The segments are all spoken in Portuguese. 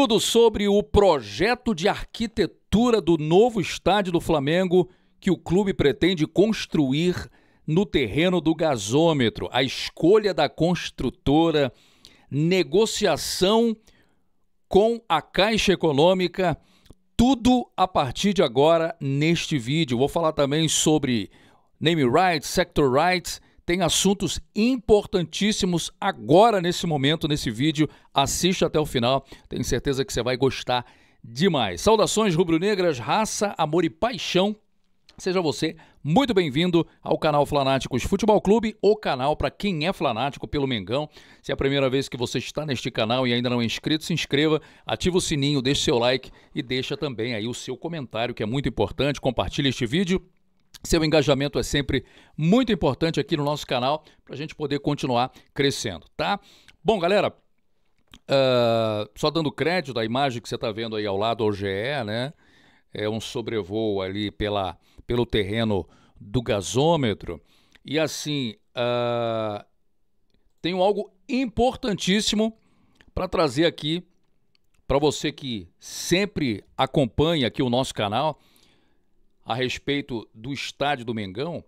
Tudo sobre o projeto de arquitetura do novo estádio do Flamengo que o clube pretende construir no terreno do gasômetro. A escolha da construtora, negociação com a Caixa Econômica, tudo a partir de agora neste vídeo. Vou falar também sobre name rights, sector rights tem assuntos importantíssimos agora nesse momento, nesse vídeo. Assista até o final, tenho certeza que você vai gostar demais. Saudações rubro-negras, raça, amor e paixão. Seja você muito bem-vindo ao canal Flanáticos Futebol Clube, o canal para quem é fanático pelo Mengão. Se é a primeira vez que você está neste canal e ainda não é inscrito, se inscreva, ativa o sininho, deixe seu like e deixa também aí o seu comentário, que é muito importante. Compartilhe este vídeo seu engajamento é sempre muito importante aqui no nosso canal para a gente poder continuar crescendo, tá? Bom, galera, uh, só dando crédito à imagem que você está vendo aí ao lado ao GE, né? É um sobrevoo ali pela, pelo terreno do gasômetro. E assim, uh, tenho algo importantíssimo para trazer aqui para você que sempre acompanha aqui o nosso canal a respeito do estádio do Mengão,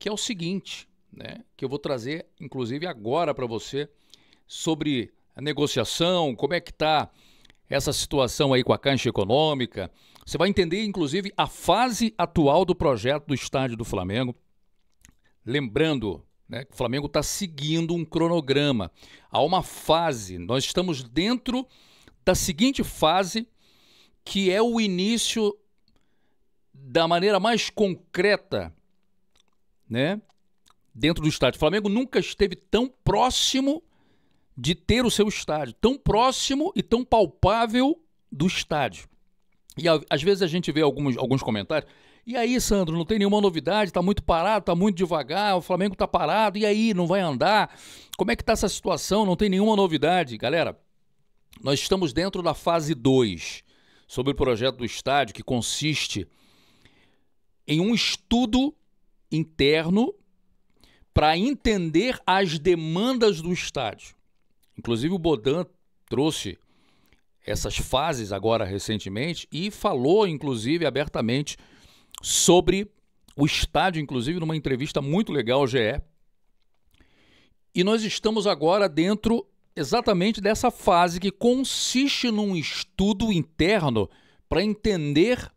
que é o seguinte, né, que eu vou trazer inclusive agora para você sobre a negociação, como é que está essa situação aí com a Caixa Econômica. Você vai entender inclusive a fase atual do projeto do estádio do Flamengo. Lembrando, né, que o Flamengo está seguindo um cronograma. Há uma fase, nós estamos dentro da seguinte fase, que é o início da maneira mais concreta, né? Dentro do estádio. O Flamengo nunca esteve tão próximo de ter o seu estádio, tão próximo e tão palpável do estádio. E às vezes a gente vê alguns, alguns comentários. E aí, Sandro, não tem nenhuma novidade, tá muito parado, tá muito devagar, o Flamengo tá parado, e aí, não vai andar? Como é que tá essa situação? Não tem nenhuma novidade. Galera, nós estamos dentro da fase 2 sobre o projeto do estádio, que consiste em um estudo interno para entender as demandas do estádio. Inclusive o Bodan trouxe essas fases agora recentemente e falou inclusive abertamente sobre o estádio, inclusive numa entrevista muito legal ao GE. E nós estamos agora dentro exatamente dessa fase que consiste num estudo interno para entender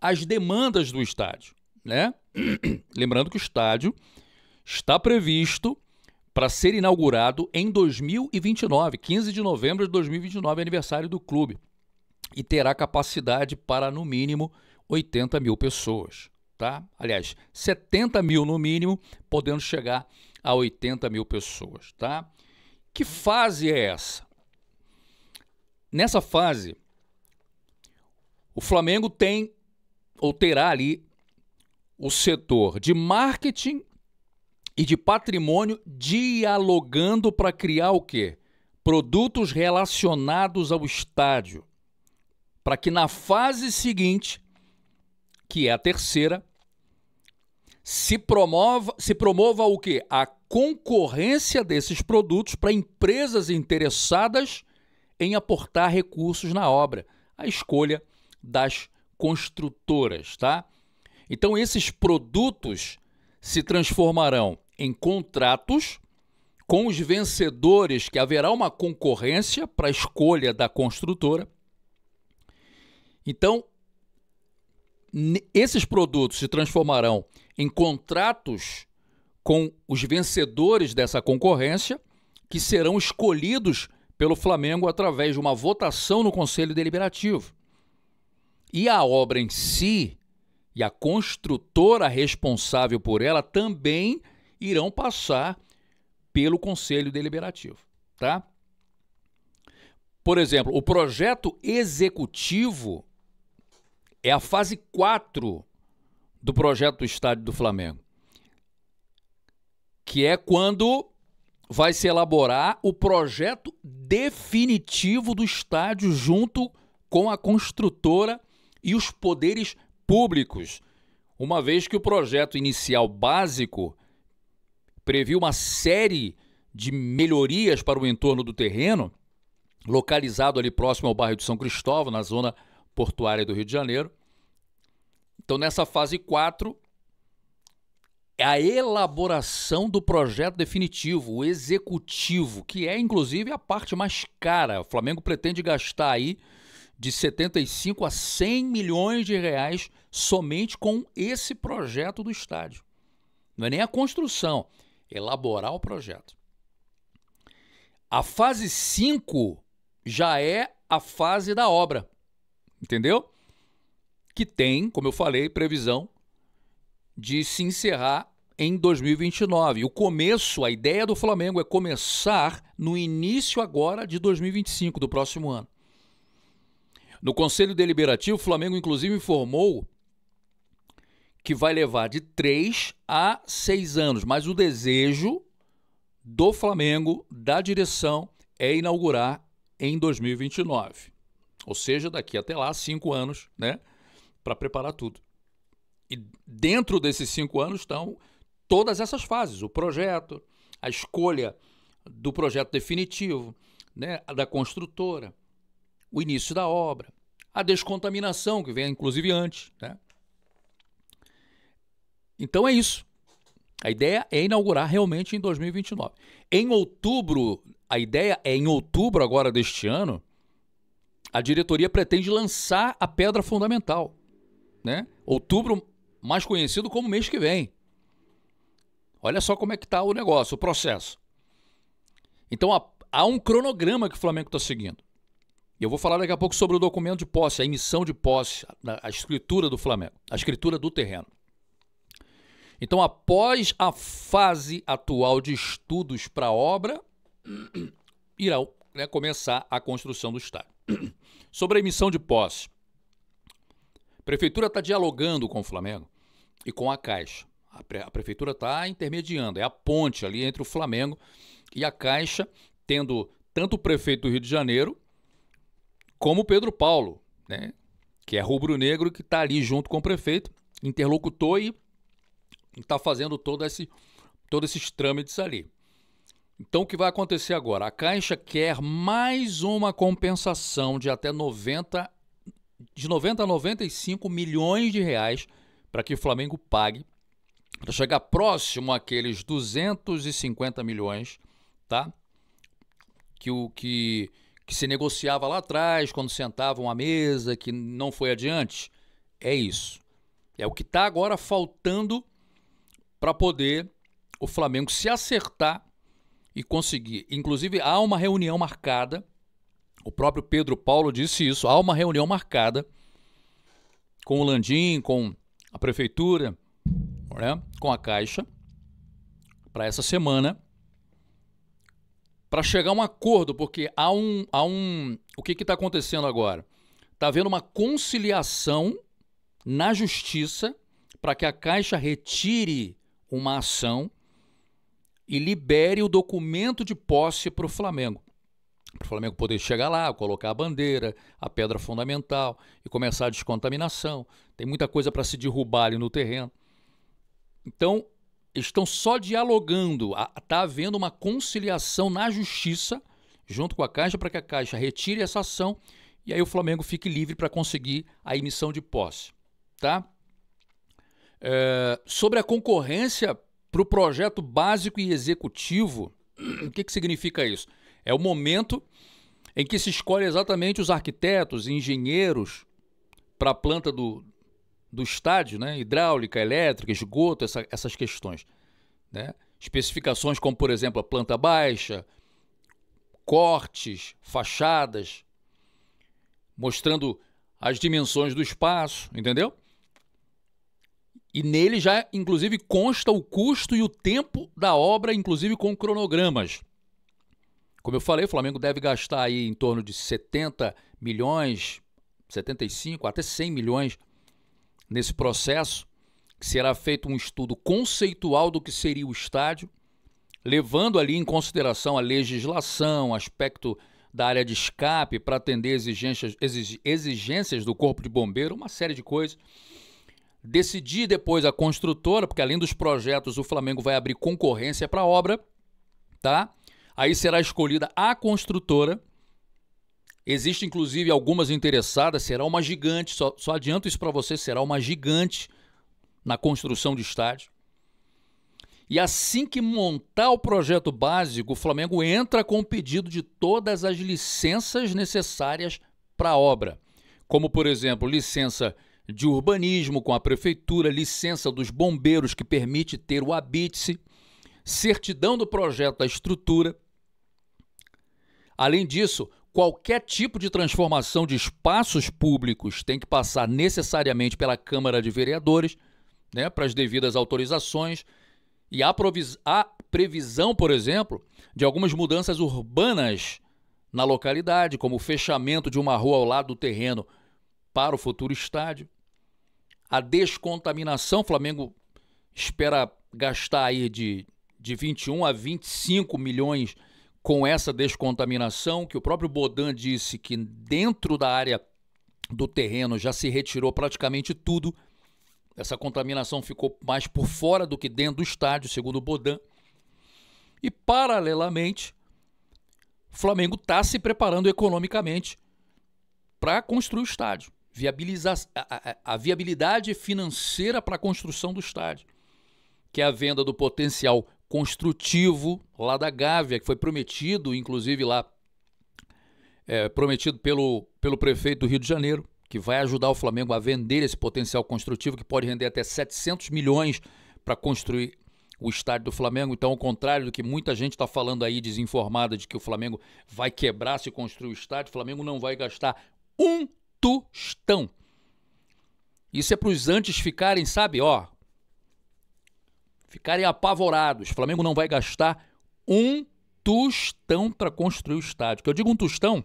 as demandas do estádio. Né? Lembrando que o estádio está previsto para ser inaugurado em 2029, 15 de novembro de 2029, aniversário do clube, e terá capacidade para, no mínimo, 80 mil pessoas. Tá? Aliás, 70 mil no mínimo, podendo chegar a 80 mil pessoas. Tá? Que fase é essa? Nessa fase, o Flamengo tem ou terá ali o setor de marketing e de patrimônio dialogando para criar o quê? Produtos relacionados ao estádio. Para que na fase seguinte, que é a terceira, se promova, se promova o quê? A concorrência desses produtos para empresas interessadas em aportar recursos na obra. A escolha das construtoras, tá? Então esses produtos se transformarão em contratos com os vencedores, que haverá uma concorrência para a escolha da construtora. Então, esses produtos se transformarão em contratos com os vencedores dessa concorrência, que serão escolhidos pelo Flamengo através de uma votação no Conselho Deliberativo. E a obra em si e a construtora responsável por ela também irão passar pelo Conselho Deliberativo, tá? Por exemplo, o projeto executivo é a fase 4 do projeto do estádio do Flamengo, que é quando vai se elaborar o projeto definitivo do estádio junto com a construtora e os poderes públicos, uma vez que o projeto inicial básico previu uma série de melhorias para o entorno do terreno, localizado ali próximo ao bairro de São Cristóvão, na zona portuária do Rio de Janeiro. Então, nessa fase 4, é a elaboração do projeto definitivo, o executivo, que é inclusive a parte mais cara. O Flamengo pretende gastar aí de 75 a 100 milhões de reais somente com esse projeto do estádio. Não é nem a construção, elaborar o projeto. A fase 5 já é a fase da obra, entendeu? Que tem, como eu falei, previsão de se encerrar em 2029. O começo, a ideia do Flamengo é começar no início agora de 2025, do próximo ano. No Conselho Deliberativo, o Flamengo inclusive informou que vai levar de três a seis anos, mas o desejo do Flamengo, da direção, é inaugurar em 2029. Ou seja, daqui até lá, cinco anos, né? Para preparar tudo. E dentro desses cinco anos estão todas essas fases: o projeto, a escolha do projeto definitivo, né? da construtora, o início da obra, a descontaminação, que vem inclusive antes. Né? Então é isso. A ideia é inaugurar realmente em 2029. Em outubro, a ideia é em outubro agora deste ano, a diretoria pretende lançar a pedra fundamental. Né? Outubro, mais conhecido como mês que vem. Olha só como é que está o negócio, o processo. Então há, há um cronograma que o Flamengo está seguindo. Eu vou falar daqui a pouco sobre o documento de posse, a emissão de posse, a escritura do Flamengo, a escritura do terreno. Então, após a fase atual de estudos para a obra, irá né, começar a construção do estádio. Sobre a emissão de posse, a prefeitura está dialogando com o Flamengo e com a Caixa. A, pre a prefeitura está intermediando, é a ponte ali entre o Flamengo e a Caixa, tendo tanto o prefeito do Rio de Janeiro como Pedro Paulo, né? que é rubro-negro, que está ali junto com o prefeito, interlocutor e está fazendo todo esse, todos esses trâmites ali. Então, o que vai acontecer agora? A Caixa quer mais uma compensação de até 90, de 90 a 95 milhões de reais para que o Flamengo pague, para chegar próximo àqueles 250 milhões, tá? Que o que que se negociava lá atrás, quando sentavam à mesa, que não foi adiante. É isso. É o que está agora faltando para poder o Flamengo se acertar e conseguir. Inclusive, há uma reunião marcada. O próprio Pedro Paulo disse isso. Há uma reunião marcada com o Landim, com a prefeitura, né? com a Caixa, para essa semana, para chegar a um acordo, porque há um. Há um o que está acontecendo agora? Está havendo uma conciliação na justiça para que a Caixa retire uma ação e libere o documento de posse para o Flamengo. Para o Flamengo poder chegar lá, colocar a bandeira, a pedra fundamental e começar a descontaminação. Tem muita coisa para se derrubar ali no terreno. Então, estão só dialogando. Está havendo uma conciliação na justiça, junto com a Caixa, para que a Caixa retire essa ação e aí o Flamengo fique livre para conseguir a emissão de posse. Tá? É, sobre a concorrência para o projeto básico e executivo, o que, que significa isso? É o momento em que se escolhe exatamente os arquitetos, engenheiros para a planta do, do estádio, né? hidráulica, elétrica, esgoto, essa, essas questões. Né? Especificações como, por exemplo, a planta baixa, cortes, fachadas, mostrando as dimensões do espaço, entendeu? E nele já, inclusive, consta o custo e o tempo da obra, inclusive com cronogramas. Como eu falei, o Flamengo deve gastar aí em torno de 70 milhões, 75 até 100 milhões Nesse processo, será feito um estudo conceitual do que seria o estádio, levando ali em consideração a legislação, aspecto da área de escape para atender exigências, exigências do corpo de bombeiro, uma série de coisas. Decidir depois a construtora, porque além dos projetos, o Flamengo vai abrir concorrência para a obra, tá? Aí será escolhida a construtora Existe inclusive algumas interessadas, será uma gigante, só, só adianto isso para você, será uma gigante na construção de estádio. E assim que montar o projeto básico, o Flamengo entra com o pedido de todas as licenças necessárias para a obra, como por exemplo, licença de urbanismo com a prefeitura, licença dos bombeiros que permite ter o habite certidão do projeto da estrutura. Além disso, qualquer tipo de transformação de espaços públicos tem que passar necessariamente pela Câmara de Vereadores, né, para as devidas autorizações, e há, há previsão, por exemplo, de algumas mudanças urbanas na localidade, como o fechamento de uma rua ao lado do terreno para o futuro estádio. A descontaminação, o Flamengo espera gastar aí de, de 21 a 25 milhões de com essa descontaminação, que o próprio Bodan disse que dentro da área do terreno já se retirou praticamente tudo. Essa contaminação ficou mais por fora do que dentro do estádio, segundo o Bodan. E, paralelamente, o Flamengo está se preparando economicamente para construir o estádio. Viabilizar a, a, a viabilidade financeira para a construção do estádio, que é a venda do potencial construtivo lá da Gávea, que foi prometido, inclusive lá, é, prometido pelo, pelo prefeito do Rio de Janeiro, que vai ajudar o Flamengo a vender esse potencial construtivo, que pode render até 700 milhões para construir o estádio do Flamengo. Então, ao contrário do que muita gente está falando aí, desinformada, de que o Flamengo vai quebrar se construir o estádio, o Flamengo não vai gastar um tostão. Isso é para os antes ficarem, sabe, ó, ficarem apavorados. Flamengo não vai gastar um tostão para construir o estádio. Que eu digo um tostão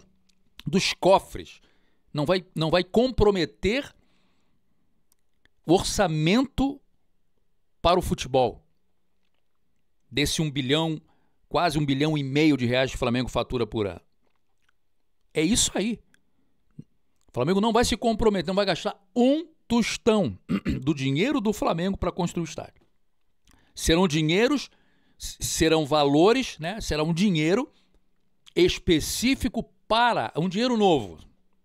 dos cofres. Não vai, não vai comprometer o orçamento para o futebol. Desse um bilhão, quase um bilhão e meio de reais que o Flamengo fatura por ano. É isso aí. O Flamengo não vai se comprometer, não vai gastar um tostão do dinheiro do Flamengo para construir o estádio serão dinheiros, serão valores, né? será um dinheiro específico para. É um dinheiro novo,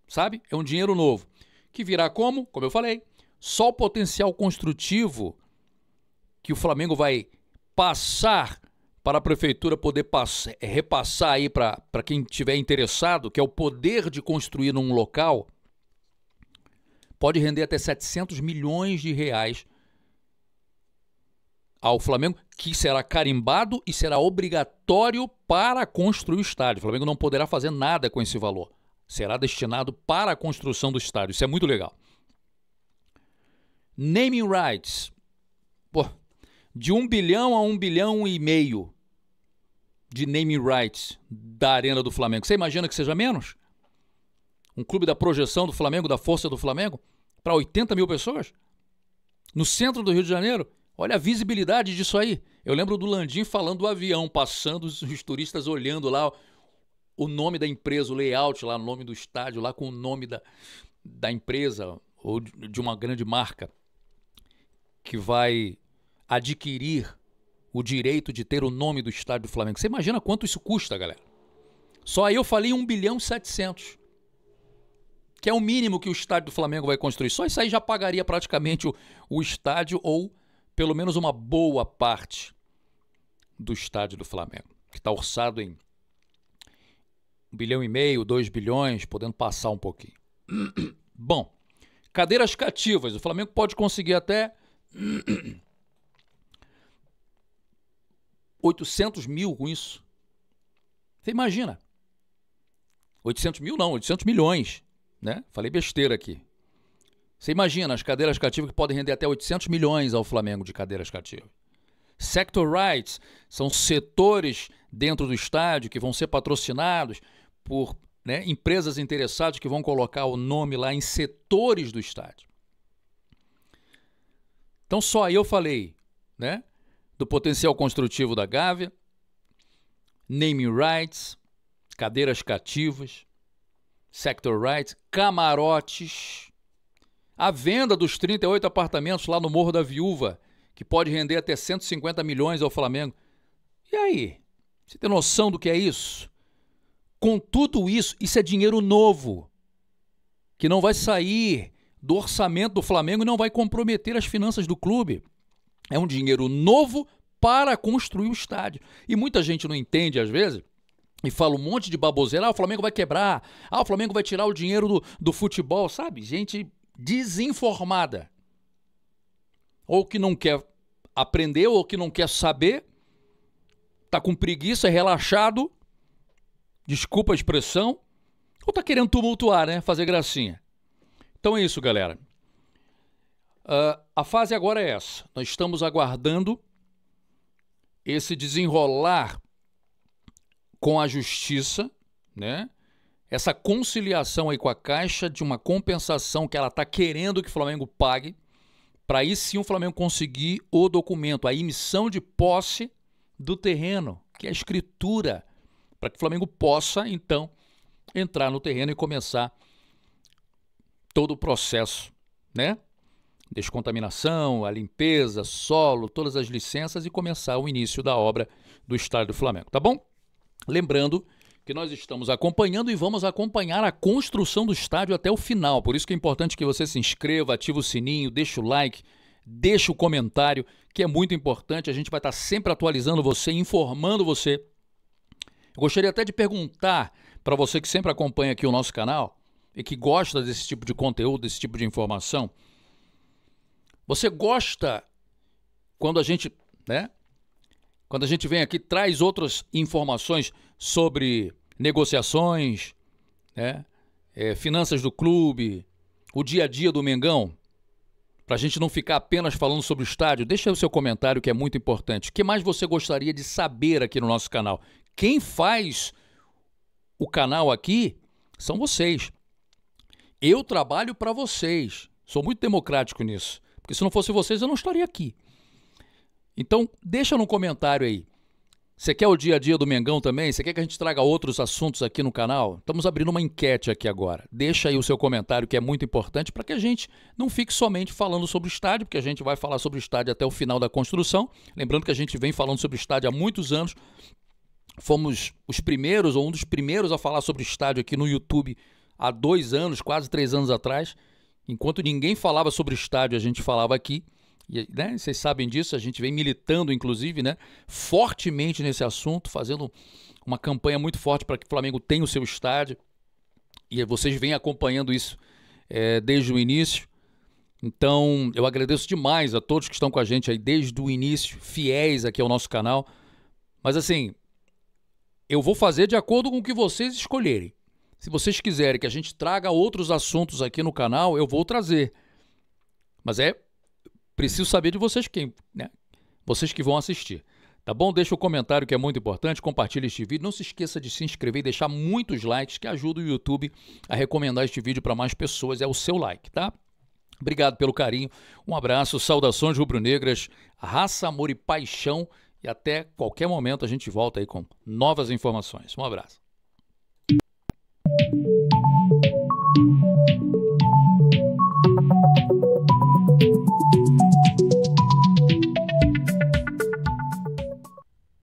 sabe? É um dinheiro novo. Que virá como? Como eu falei, só o potencial construtivo que o Flamengo vai passar para a prefeitura poder passar, eh, repassar aí para quem tiver interessado, que é o poder de construir num local, pode render até 700 milhões de reais ao Flamengo, que será carimbado e será obrigatório para construir o estádio. O Flamengo não poderá fazer nada com esse valor. Será destinado para a construção do estádio. Isso é muito legal. Naming rights. Pô, de um bilhão a um bilhão e meio de naming rights da Arena do Flamengo. Você imagina que seja menos? Um clube da projeção do Flamengo, da força do Flamengo, para 80 mil pessoas? No centro do Rio de Janeiro? Olha a visibilidade disso aí. Eu lembro do Landim falando do avião, passando os, turistas olhando lá o nome da empresa, o layout lá, o nome do estádio lá com o nome da, da empresa ou de uma grande marca que vai adquirir o direito de ter o nome do estádio do Flamengo. Você imagina quanto isso custa, galera? Só aí eu falei 1 bilhão e 700. Que é o mínimo que o estádio do Flamengo vai construir. Só isso aí já pagaria praticamente o, o estádio ou pelo menos uma boa parte do estádio do Flamengo, que está orçado em um bilhão e meio, dois bilhões, podendo passar um pouquinho. Bom, cadeiras cativas. O Flamengo pode conseguir até 800 mil com isso. Você imagina? 800 mil não, 800 milhões, né? Falei besteira aqui. Você imagina as cadeiras cativas que podem render até 800 milhões ao Flamengo de cadeiras cativas. Sector rights são setores dentro do estádio que vão ser patrocinados por né, empresas interessadas que vão colocar o nome lá em setores do estádio. Então só aí eu falei, né, do potencial construtivo da Gávea, naming rights, cadeiras cativas, sector rights, camarotes, a venda dos 38 apartamentos lá no Morro da Viúva, que pode render até 150 milhões ao Flamengo. E aí? Você tem noção do que é isso? Com tudo isso, isso é dinheiro novo, que não vai sair do orçamento do Flamengo e não vai comprometer as finanças do clube. É um dinheiro novo para construir o estádio. E muita gente não entende, às vezes, e fala um monte de baboseira. Ah, o Flamengo vai quebrar. Ah, o Flamengo vai tirar o dinheiro do, do futebol, sabe? Gente desinformada. Ou que não quer aprender, ou que não quer saber, tá com preguiça, é relaxado, desculpa a expressão, ou tá querendo tumultuar, né? Fazer gracinha. Então é isso, galera. Uh, a fase agora é essa. Nós estamos aguardando esse desenrolar com a justiça, né? essa conciliação aí com a Caixa de uma compensação que ela está querendo que o Flamengo pague, para aí sim o Flamengo conseguir o documento, a emissão de posse do terreno, que é a escritura, para que o Flamengo possa, então, entrar no terreno e começar todo o processo, né? Descontaminação, a limpeza, solo, todas as licenças e começar o início da obra do Estádio do Flamengo, tá bom? Lembrando que nós estamos acompanhando e vamos acompanhar a construção do estádio até o final. Por isso que é importante que você se inscreva, ative o sininho, deixe o like, deixe o comentário, que é muito importante. A gente vai estar sempre atualizando você, informando você. Eu gostaria até de perguntar para você que sempre acompanha aqui o nosso canal e que gosta desse tipo de conteúdo, desse tipo de informação. Você gosta quando a gente, né? Quando a gente vem aqui traz outras informações sobre negociações, né? É, finanças do clube, o dia a dia do Mengão, para a gente não ficar apenas falando sobre o estádio, deixa o seu comentário que é muito importante. O que mais você gostaria de saber aqui no nosso canal? Quem faz o canal aqui são vocês. Eu trabalho para vocês. Sou muito democrático nisso. Porque se não fosse vocês, eu não estaria aqui. Então, deixa no comentário aí. Você quer o dia a dia do Mengão também? Você quer que a gente traga outros assuntos aqui no canal? Estamos abrindo uma enquete aqui agora. Deixa aí o seu comentário que é muito importante para que a gente não fique somente falando sobre o estádio, porque a gente vai falar sobre o estádio até o final da construção. Lembrando que a gente vem falando sobre o estádio há muitos anos. Fomos os primeiros ou um dos primeiros a falar sobre o estádio aqui no YouTube há dois anos, quase três anos atrás. Enquanto ninguém falava sobre o estádio, a gente falava aqui e né, vocês sabem disso, a gente vem militando, inclusive, né, fortemente nesse assunto, fazendo uma campanha muito forte para que o Flamengo tenha o seu estádio. E vocês vêm acompanhando isso é, desde o início. Então, eu agradeço demais a todos que estão com a gente aí desde o início, fiéis aqui ao nosso canal. Mas assim, eu vou fazer de acordo com o que vocês escolherem. Se vocês quiserem que a gente traga outros assuntos aqui no canal, eu vou trazer. Mas é preciso saber de vocês quem, né? Vocês que vão assistir. Tá bom? Deixa o comentário que é muito importante, compartilha este vídeo. Não se esqueça de se inscrever e deixar muitos likes que ajuda o YouTube a recomendar este vídeo para mais pessoas. É o seu like, tá? Obrigado pelo carinho. Um abraço, saudações rubro-negras, raça, amor e paixão. E até qualquer momento a gente volta aí com novas informações. Um abraço.